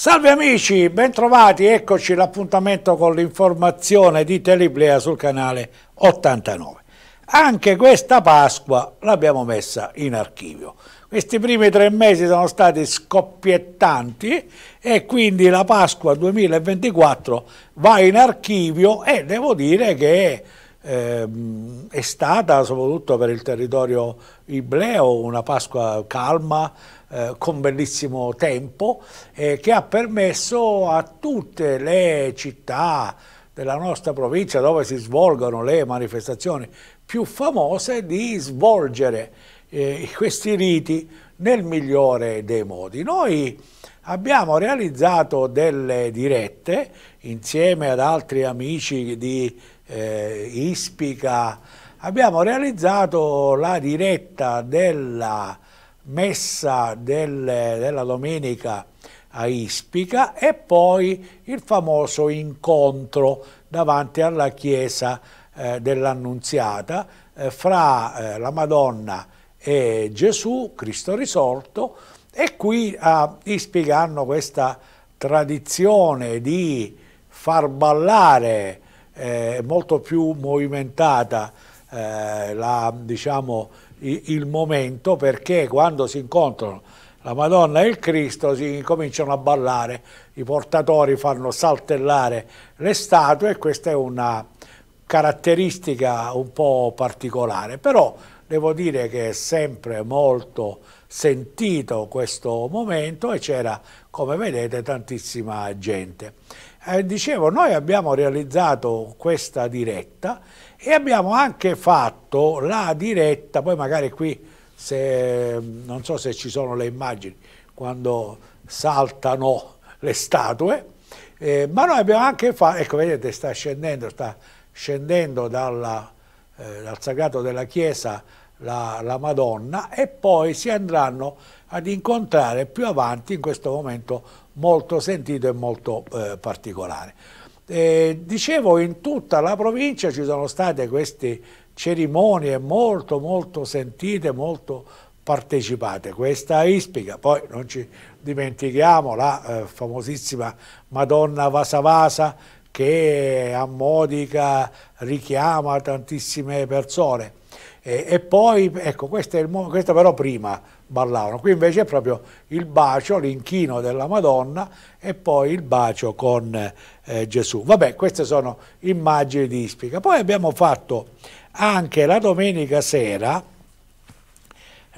Salve amici, bentrovati, eccoci l'appuntamento con l'informazione di Teliblea sul canale 89. Anche questa Pasqua l'abbiamo messa in archivio. Questi primi tre mesi sono stati scoppiettanti e quindi la Pasqua 2024 va in archivio e devo dire che ehm, è stata soprattutto per il territorio ibleo una Pasqua calma, eh, con bellissimo tempo, eh, che ha permesso a tutte le città della nostra provincia dove si svolgono le manifestazioni più famose di svolgere eh, questi riti nel migliore dei modi. Noi abbiamo realizzato delle dirette insieme ad altri amici di eh, Ispica, abbiamo realizzato la diretta della messa del, della domenica a Ispica e poi il famoso incontro davanti alla chiesa eh, dell'Annunziata eh, fra eh, la Madonna e è Gesù, Cristo risorto, e qui a ispiegarno questa tradizione di far ballare eh, molto più movimentata eh, la, diciamo, il momento perché quando si incontrano la Madonna e il Cristo si cominciano a ballare, i portatori fanno saltellare le statue e questa è una caratteristica un po' particolare, però devo dire che è sempre molto sentito questo momento e c'era, come vedete, tantissima gente. Eh, dicevo, noi abbiamo realizzato questa diretta e abbiamo anche fatto la diretta, poi magari qui, se, non so se ci sono le immagini, quando saltano le statue, eh, ma noi abbiamo anche fatto, ecco vedete sta scendendo, sta scendendo dalla eh, dal sagrato della chiesa la, la, Madonna e poi si andranno ad incontrare più avanti in questo momento molto sentito e molto eh, particolare. Eh, dicevo in tutta la provincia ci sono state queste cerimonie molto molto sentite, molto partecipate, questa ispica, poi non ci dimentichiamo la eh, famosissima Madonna Vasavasa che a Modica richiama tantissime persone. E, e poi, ecco, questo, questo però prima ballavano, qui invece è proprio il bacio, l'inchino della Madonna e poi il bacio con eh, Gesù. Vabbè, queste sono immagini di Ispica. Poi abbiamo fatto anche la domenica sera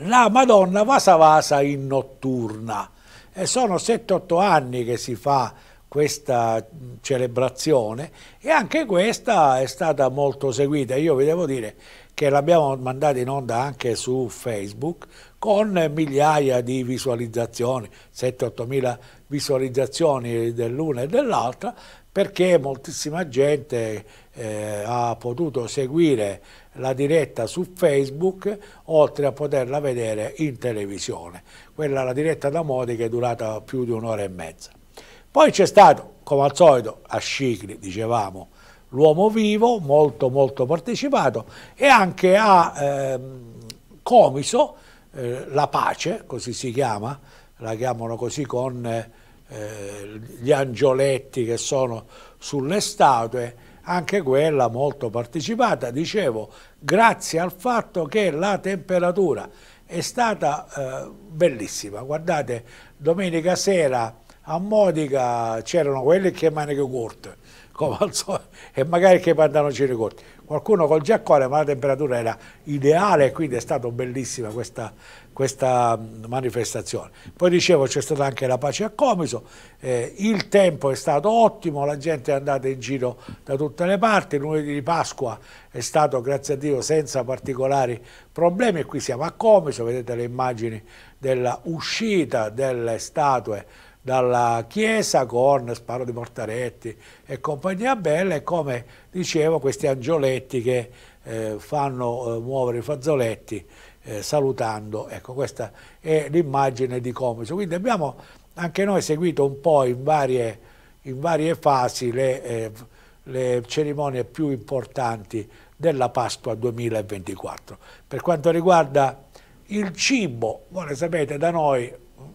la Madonna Vasa Vasa in notturna. E sono 7-8 anni che si fa questa celebrazione e anche questa è stata molto seguita. Io vi devo dire che l'abbiamo mandata in onda anche su Facebook con migliaia di visualizzazioni, 7-8 mila visualizzazioni dell'una e dell'altra, perché moltissima gente eh, ha potuto seguire la diretta su Facebook oltre a poterla vedere in televisione. Quella la diretta da Modi che è durata più di un'ora e mezza. Poi c'è stato, come al solito, a Scicli, dicevamo, l'uomo vivo, molto molto partecipato, e anche a eh, Comiso, eh, La Pace, così si chiama, la chiamano così con eh, gli angioletti che sono sulle statue, anche quella molto partecipata, dicevo, grazie al fatto che la temperatura è stata eh, bellissima. Guardate, domenica sera a Modica c'erano quelli che maniche corte come al solito, e magari che pantaloncini corti qualcuno col giaccone ma la temperatura era ideale e quindi è stata bellissima questa, questa, manifestazione poi dicevo c'è stata anche la pace a Comiso eh, il tempo è stato ottimo la gente è andata in giro da tutte le parti il lunedì di Pasqua è stato grazie a Dio senza particolari problemi e qui siamo a Comiso vedete le immagini della uscita delle statue dalla Chiesa con Sparo di Mortaretti e compagnia bella e come dicevo questi angioletti che eh, fanno eh, muovere i fazzoletti eh, salutando. Ecco questa è l'immagine di Comiso. Quindi abbiamo anche noi seguito un po' in varie, in varie fasi le, eh, le cerimonie più importanti della Pasqua 2024. Per quanto riguarda il cibo, voi sapete da noi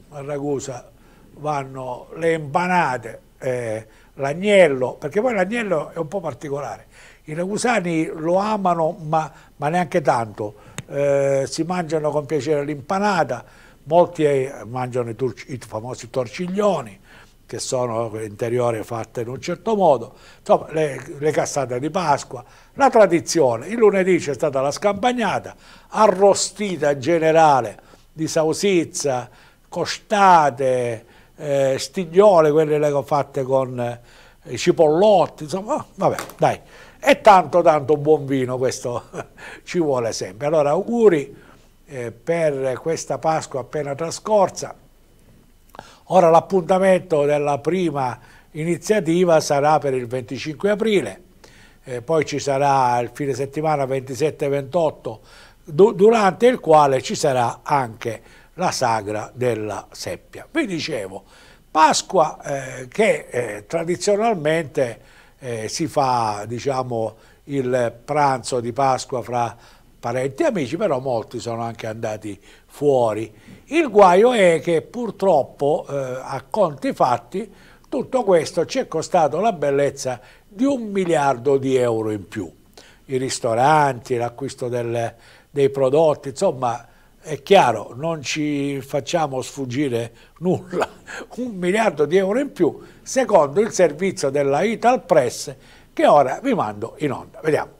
a Ragusa vanno le impanate, eh, l'agnello, perché poi l'agnello è un po' particolare. I lagusani lo amano ma, ma neanche tanto, eh, si mangiano con piacere l'impanata, molti eh, mangiano i, i, famosi torciglioni che sono interiori fatte in un certo modo, insomma le, le cassate di Pasqua, la tradizione, il lunedì c'è stata la scampagnata, arrostita generale di sausizza, costate, eh, stignole, quelle le ho fatte con eh, i cipollotti, insomma, oh, vabbè, dai. E tanto tanto buon vino questo ci vuole sempre. Allora auguri eh, per questa Pasqua appena trascorsa. Ora l'appuntamento della prima iniziativa sarà per il 25 aprile, eh, poi ci sarà il fine settimana 27 28, du durante il quale ci sarà anche la sagra della seppia. Vi dicevo, Pasqua eh, che eh, tradizionalmente eh, si fa diciamo, il pranzo di Pasqua fra parenti e amici, però molti sono anche andati fuori. Il guaio è che purtroppo eh, a conti fatti tutto questo ci è costato la bellezza di un miliardo di euro in più. I ristoranti, l'acquisto dei prodotti, insomma è chiaro, non ci facciamo sfuggire nulla, un miliardo di euro in più, secondo il servizio della Ital Press che ora vi mando in onda. Vediamo.